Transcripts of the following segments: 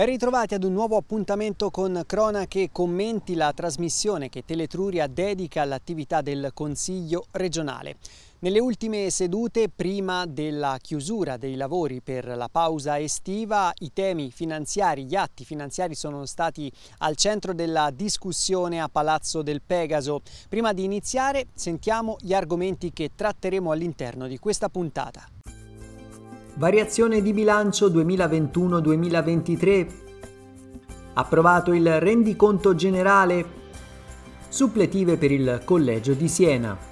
Ben ritrovati ad un nuovo appuntamento con Cronache e Commenti, la trasmissione che Teletruria dedica all'attività del Consiglio regionale. Nelle ultime sedute, prima della chiusura dei lavori per la pausa estiva, i temi finanziari, gli atti finanziari sono stati al centro della discussione a Palazzo del Pegaso. Prima di iniziare sentiamo gli argomenti che tratteremo all'interno di questa puntata. Variazione di bilancio 2021-2023. Approvato il rendiconto generale. Suppletive per il Collegio di Siena.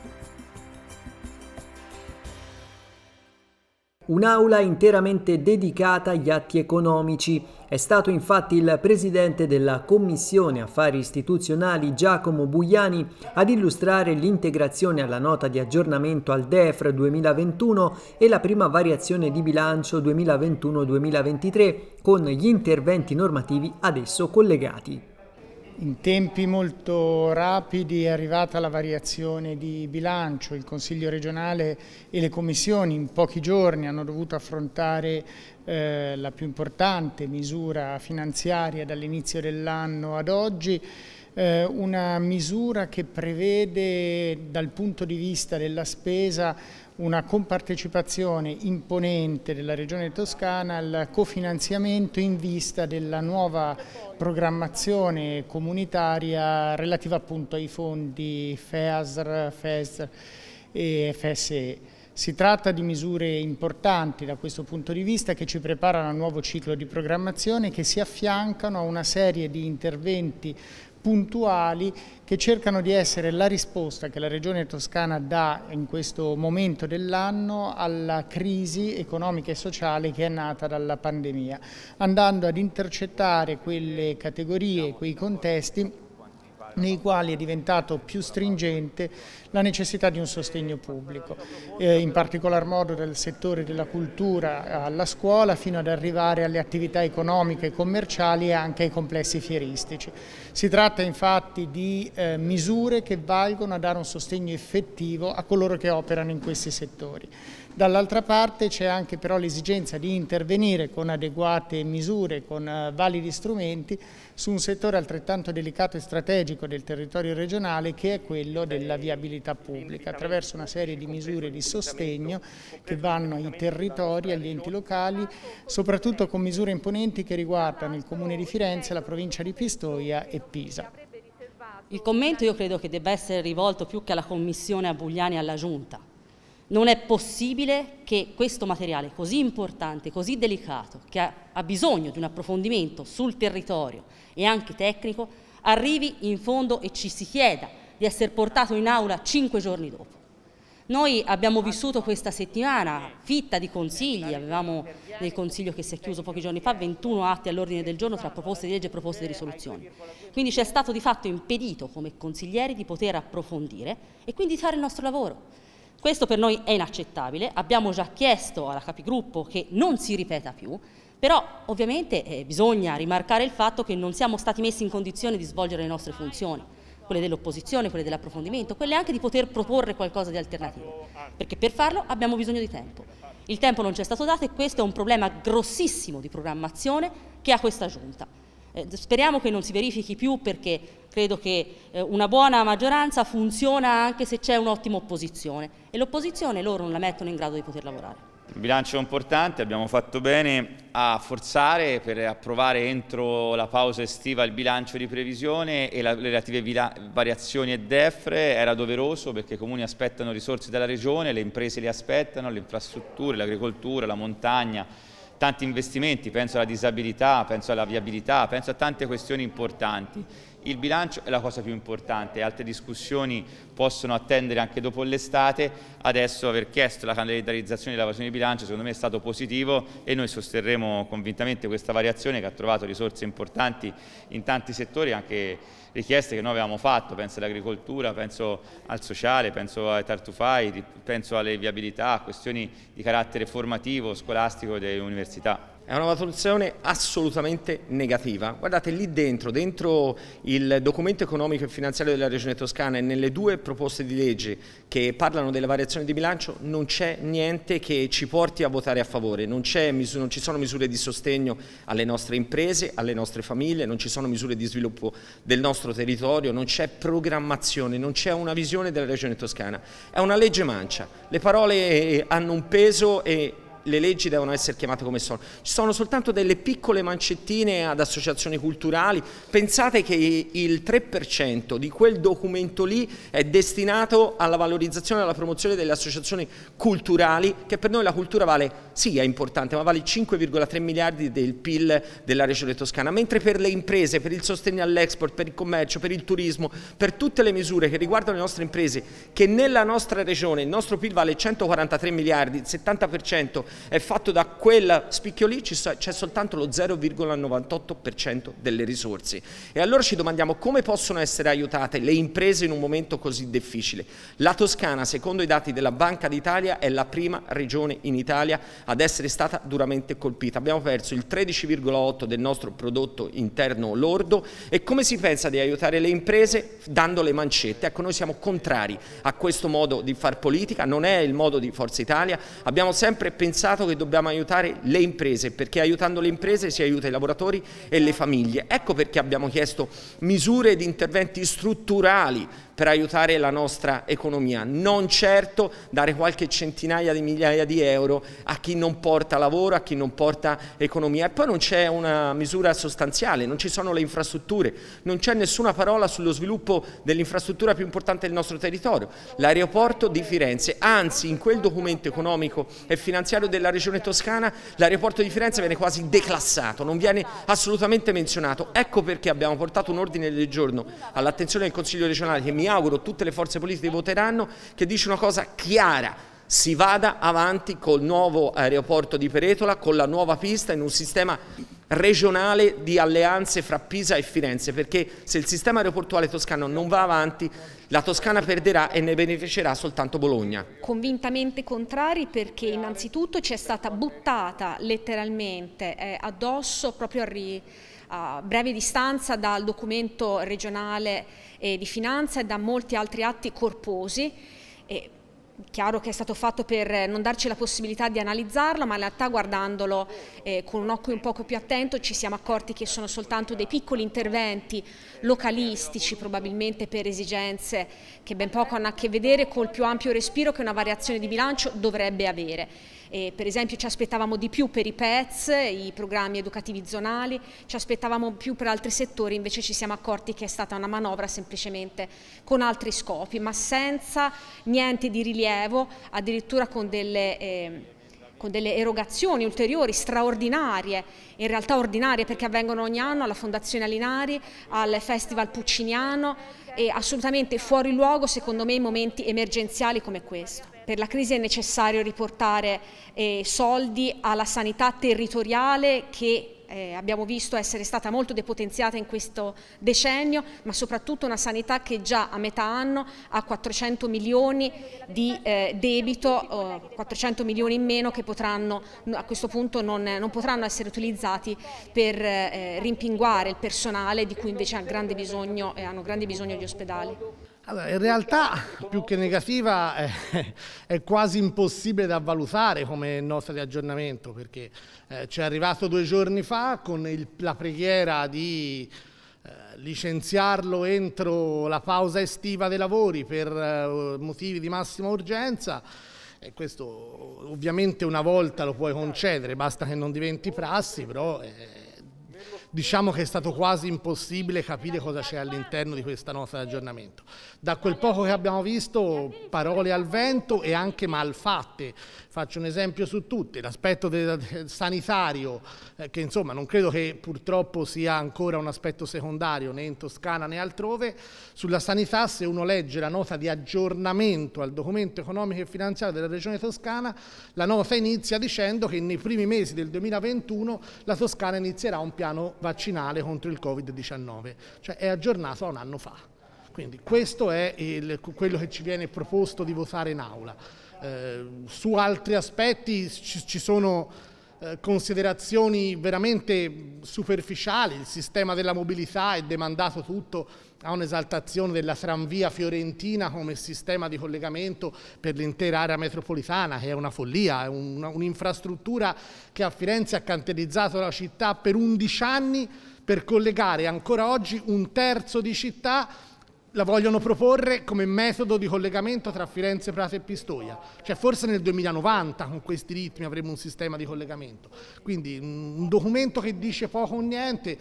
un'aula interamente dedicata agli atti economici. È stato infatti il presidente della Commissione Affari Istituzionali Giacomo Bugliani ad illustrare l'integrazione alla nota di aggiornamento al DEFR 2021 e la prima variazione di bilancio 2021-2023 con gli interventi normativi ad esso collegati. In tempi molto rapidi è arrivata la variazione di bilancio, il Consiglio regionale e le commissioni in pochi giorni hanno dovuto affrontare eh, la più importante misura finanziaria dall'inizio dell'anno ad oggi, eh, una misura che prevede dal punto di vista della spesa una compartecipazione imponente della Regione Toscana al cofinanziamento in vista della nuova programmazione comunitaria relativa appunto ai fondi FEASR, FESR e FSE. Si tratta di misure importanti da questo punto di vista che ci preparano a un nuovo ciclo di programmazione che si affiancano a una serie di interventi puntuali che cercano di essere la risposta che la Regione Toscana dà in questo momento dell'anno alla crisi economica e sociale che è nata dalla pandemia, andando ad intercettare quelle categorie, quei contesti nei quali è diventato più stringente la necessità di un sostegno pubblico, eh, in particolar modo dal settore della cultura alla scuola fino ad arrivare alle attività economiche e commerciali e anche ai complessi fieristici. Si tratta infatti di eh, misure che valgono a dare un sostegno effettivo a coloro che operano in questi settori. Dall'altra parte c'è anche però l'esigenza di intervenire con adeguate misure, con eh, validi strumenti su un settore altrettanto delicato e strategico del territorio regionale che è quello della viabilità pubblica, attraverso una serie di misure di sostegno che vanno ai territori, agli enti locali, soprattutto con misure imponenti che riguardano il Comune di Firenze, la provincia di Pistoia e Pisa. Il commento io credo che debba essere rivolto più che alla Commissione a Bugliani e alla Giunta, non è possibile che questo materiale così importante, così delicato, che ha, bisogno di un approfondimento sul territorio e anche tecnico, arrivi in fondo e ci si chieda di essere portato in aula cinque giorni dopo. Noi abbiamo vissuto questa settimana fitta di consigli, avevamo nel consiglio che si è chiuso pochi giorni fa 21 atti all'ordine del giorno tra proposte di legge e proposte di risoluzione. Quindi ci è stato di fatto impedito come consiglieri di poter approfondire e quindi fare il nostro lavoro questo per noi è inaccettabile, abbiamo già chiesto alla capigruppo che non si ripeta più, però ovviamente eh, bisogna rimarcare il fatto che non siamo stati messi in condizione di svolgere le nostre funzioni, quelle dell'opposizione, quelle dell'approfondimento, quelle anche di poter proporre qualcosa di alternativo, perché per farlo abbiamo bisogno di tempo. Il tempo non ci è stato dato e questo è un problema grossissimo di programmazione che ha questa giunta. Eh, speriamo che non si verifichi più perché credo che eh, una buona maggioranza funziona anche se c'è un'ottima opposizione e l'opposizione loro non la mettono in grado di poter lavorare. Un bilancio importante, abbiamo fatto bene a forzare per approvare entro la pausa estiva il bilancio di previsione e la, le relative variazioni e defre, era doveroso perché i comuni aspettano risorse dalla regione, le imprese le aspettano, le infrastrutture, l'agricoltura, la montagna, tanti investimenti, penso alla disabilità, penso alla viabilità, penso a tante questioni importanti. Il bilancio è la cosa più importante, altre discussioni possono attendere anche dopo l'estate, adesso aver chiesto la calendarizzazione dell'evasione di bilancio secondo me è stato positivo e noi sosterremo convintamente questa variazione che ha trovato risorse importanti in tanti settori, anche richieste che noi avevamo fatto, penso all'agricoltura, penso al sociale, penso ai tartufai, penso alle viabilità, questioni di carattere formativo, scolastico delle università. È una valutazione assolutamente negativa. Guardate lì dentro, dentro il documento economico e finanziario della Regione Toscana e nelle due proposte di legge che parlano delle variazioni di bilancio non c'è niente che ci porti a votare a favore, non, non, ci sono misure di sostegno alle nostre imprese, alle nostre famiglie, non ci sono misure di sviluppo del nostro territorio, non c'è programmazione, non c'è una visione della Regione Toscana. È una legge mancia, le parole eh, hanno un peso e le leggi devono essere chiamate come sono. Ci sono soltanto delle piccole mancettine ad associazioni culturali. Pensate che il 3% di quel documento lì è destinato alla valorizzazione e alla promozione delle associazioni culturali, che per noi la cultura vale, sì è importante, ma vale 5,3 miliardi del PIL della regione toscana, mentre per le imprese, per il sostegno all'export, per il commercio, per il turismo, per tutte le misure che riguardano le nostre imprese, che nella nostra regione il nostro PIL vale 143 miliardi, il 70% è fatto da quel spicchio lì, c'è soltanto lo 0,98% delle risorse. E allora ci domandiamo come possono essere aiutate le imprese in un momento così difficile. La Toscana, secondo i dati della Banca d'Italia, è la prima regione in Italia ad essere stata duramente colpita. Abbiamo perso il 13,8% del nostro prodotto interno lordo e come si pensa di aiutare le imprese dando le mancette? Ecco, noi siamo contrari a questo modo di far politica, non è il modo di Forza Italia, abbiamo sempre pensato pensato che dobbiamo aiutare le imprese, perché aiutando le imprese si aiuta i lavoratori e le famiglie. Ecco perché abbiamo chiesto misure ed interventi strutturali per aiutare la nostra economia, non certo dare qualche centinaia di migliaia di euro a chi non porta lavoro, a chi non porta economia. E poi non c'è una misura sostanziale, non ci sono le infrastrutture, non c'è nessuna parola sullo sviluppo dell'infrastruttura più importante del nostro territorio, l'aeroporto di Firenze. Anzi, in quel documento economico e finanziario della Regione Toscana, l'aeroporto di Firenze viene quasi declassato, non viene assolutamente menzionato. Ecco perché abbiamo portato un ordine del giorno all'attenzione del Consiglio regionale che mi mi auguro tutte le forze politiche voteranno, che dice una cosa chiara. Si vada avanti col nuovo aeroporto di Peretola, con la nuova pista, in un sistema regionale di alleanze fra Pisa e Firenze, perché se il sistema aeroportuale toscano non va avanti, la Toscana perderà e ne beneficerà soltanto Bologna. Convintamente contrari perché innanzitutto ci è stata buttata letteralmente eh, addosso proprio al a breve distanza dal documento regionale eh, di finanza e da molti altri atti corposi. E chiaro che è stato fatto per eh, non darci la possibilità di analizzarlo, ma in realtà guardandolo eh, con un occhio un poco più attento ci siamo accorti che sono soltanto dei piccoli interventi localistici, probabilmente per esigenze che ben poco hanno a che vedere col più ampio respiro che una variazione di bilancio dovrebbe avere. E per esempio ci aspettavamo di più per i PETS, i programmi educativi zonali, ci aspettavamo più per altri settori, invece ci siamo accorti che è stata una manovra semplicemente con altri scopi, ma senza niente di rilievo rilievo, addirittura con delle... Eh, con delle erogazioni ulteriori, straordinarie, in realtà ordinarie perché avvengono ogni anno alla Fondazione Alinari, al Festival Pucciniano e assolutamente fuori luogo secondo me in momenti emergenziali come questo. Per la crisi è necessario riportare eh, soldi alla sanità territoriale che eh, abbiamo visto essere stata molto depotenziata in questo decennio, ma soprattutto una sanità che già a metà anno ha 400 milioni di eh, debito, eh, 400 milioni in meno che potranno a questo punto non, non potranno essere utilizzati per eh, rimpinguare il personale di cui invece ha grande bisogno, hanno grande bisogno gli ospedali. Allora, in realtà più che negativa eh, è, quasi impossibile da valutare come nota di aggiornamento perché eh, ci è arrivato due giorni fa con il, la preghiera di eh, licenziarlo entro la pausa estiva dei lavori per eh, motivi di massima urgenza e questo ovviamente una volta lo puoi concedere, basta che non diventi prassi, però eh, diciamo che è stato quasi impossibile capire cosa c'è all'interno di questa nota di aggiornamento. Da quel poco che abbiamo visto, parole al vento e anche malfatte. Faccio un esempio su tutte, l'aspetto sanitario, eh, che insomma non credo che purtroppo sia ancora un aspetto secondario né in Toscana né altrove. Sulla sanità, se uno legge la nota di aggiornamento al documento economico e finanziario della Regione Toscana, la nota inizia dicendo che nei primi mesi del 2021 la Toscana inizierà un piano vaccinale contro il Covid-19, cioè è aggiornato a un anno fa. Quindi questo è il, quello che ci viene proposto di votare in aula. Eh, su altri aspetti ci, ci sono eh, considerazioni veramente superficiali, il sistema della mobilità è demandato tutto a un'esaltazione della tranvia fiorentina come sistema di collegamento per l'intera area metropolitana, che è una follia, è un'infrastruttura che a Firenze ha cantierizzato la città per 11 anni per collegare ancora oggi un terzo di città la vogliono proporre come metodo di collegamento tra Firenze, Prato e Pistoia. Cioè forse nel 2090 con questi ritmi avremo un sistema di collegamento. Quindi un documento che dice poco o niente,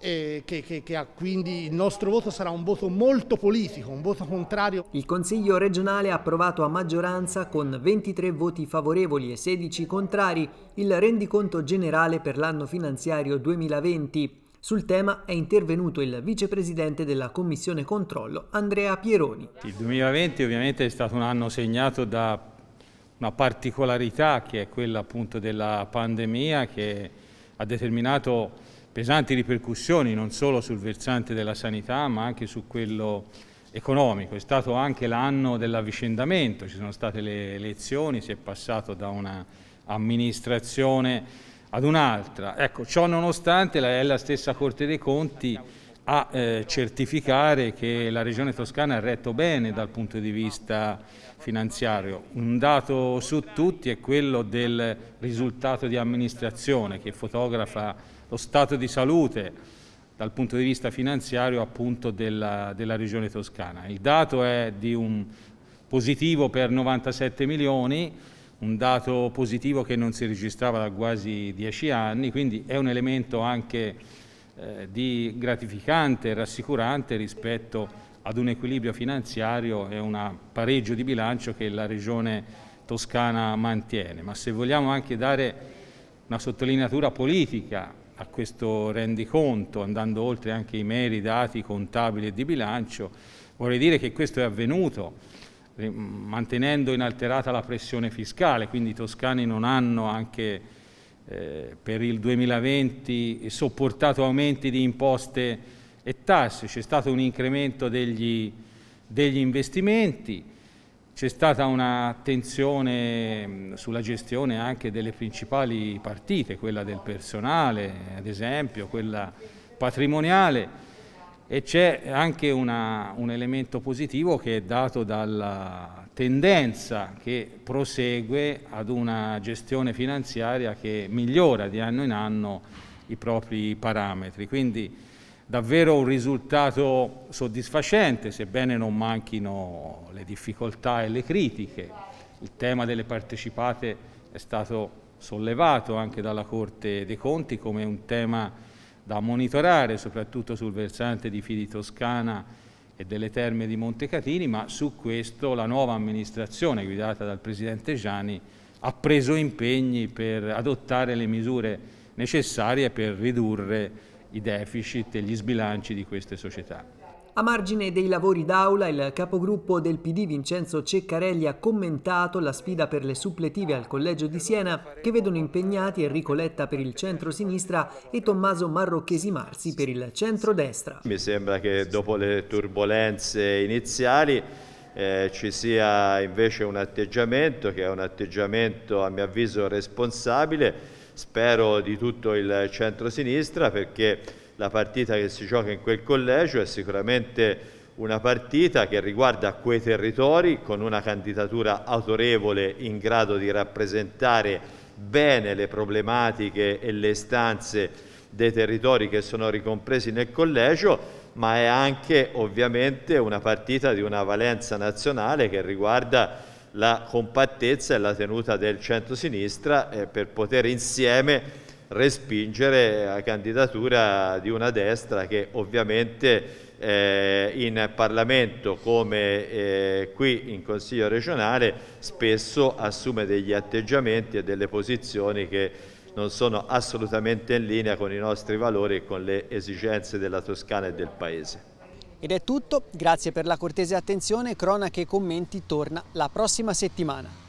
che, che, che ha, quindi il nostro voto sarà un voto molto politico, un voto contrario. Il Consiglio regionale ha approvato a maggioranza con 23 voti favorevoli e 16 contrari il rendiconto generale per l'anno finanziario 2020 sul tema è intervenuto il vicepresidente della Commissione Controllo, Andrea Pieroni. Il 2020 ovviamente è stato un anno segnato da una particolarità che è quella appunto della pandemia che ha determinato pesanti ripercussioni non solo sul versante della sanità ma anche su quello economico. È stato anche l'anno dell'avvicendamento, ci sono state le elezioni, si è passato da un'amministrazione ad un'altra. Ecco, ciò nonostante è la stessa Corte dei Conti a eh, certificare che la Regione Toscana ha retto bene dal punto di vista finanziario. Un dato su tutti è quello del risultato di amministrazione che fotografa lo stato di salute dal punto di vista finanziario appunto della, della Regione Toscana. Il dato è di un positivo per 97 milioni, un dato positivo che non si registrava da quasi dieci anni, quindi è un elemento anche eh, di gratificante e rassicurante rispetto ad un equilibrio finanziario e un pareggio di bilancio che la Regione Toscana mantiene. Ma se vogliamo anche dare una sottolineatura politica a questo rendiconto, andando oltre anche i meri dati contabili e di bilancio, vorrei dire che questo è avvenuto mantenendo inalterata la pressione fiscale, quindi i toscani non hanno anche eh, per il 2020 sopportato aumenti di imposte e tasse, c'è stato un incremento degli, degli investimenti, c'è stata un'attenzione mm, sulla gestione anche delle principali partite, quella del personale ad esempio, quella patrimoniale, e c'è anche una, un elemento positivo che è dato dalla tendenza che prosegue ad una gestione finanziaria che migliora di anno in anno i propri parametri. Quindi davvero un risultato soddisfacente, sebbene non manchino le difficoltà e le critiche. Il tema delle partecipate è stato sollevato anche dalla Corte dei Conti come un tema da monitorare soprattutto sul versante di Fidi Toscana e delle terme di Montecatini, ma su questo la nuova amministrazione guidata dal Presidente Gianni ha preso impegni per adottare le misure necessarie per ridurre i deficit e gli sbilanci di queste società. A margine dei lavori d'aula, il capogruppo del PD Vincenzo Ceccarelli ha commentato la sfida per le suppletive al Collegio di Siena che vedono impegnati Enrico Letta per il centro-sinistra e Tommaso Marrocchesi Marsi per il centro-destra. Mi sembra che dopo le turbulenze iniziali eh, ci sia invece un atteggiamento che è un atteggiamento a mio avviso responsabile, spero di tutto il centro-sinistra perché la partita che si gioca in quel collegio è sicuramente una partita che riguarda quei territori con una candidatura autorevole in grado di rappresentare bene le problematiche e le istanze dei territori che sono ricompresi nel collegio, ma è anche ovviamente una partita di una valenza nazionale che riguarda la compattezza e la tenuta del centro-sinistra eh, per poter insieme respingere la candidatura di una destra che ovviamente eh, in Parlamento come eh, qui in Consiglio regionale spesso assume degli atteggiamenti e delle posizioni che non sono assolutamente in linea con i nostri valori e con le esigenze della Toscana e del Paese. Ed è tutto, grazie per la cortese attenzione, cronache e commenti torna la prossima settimana.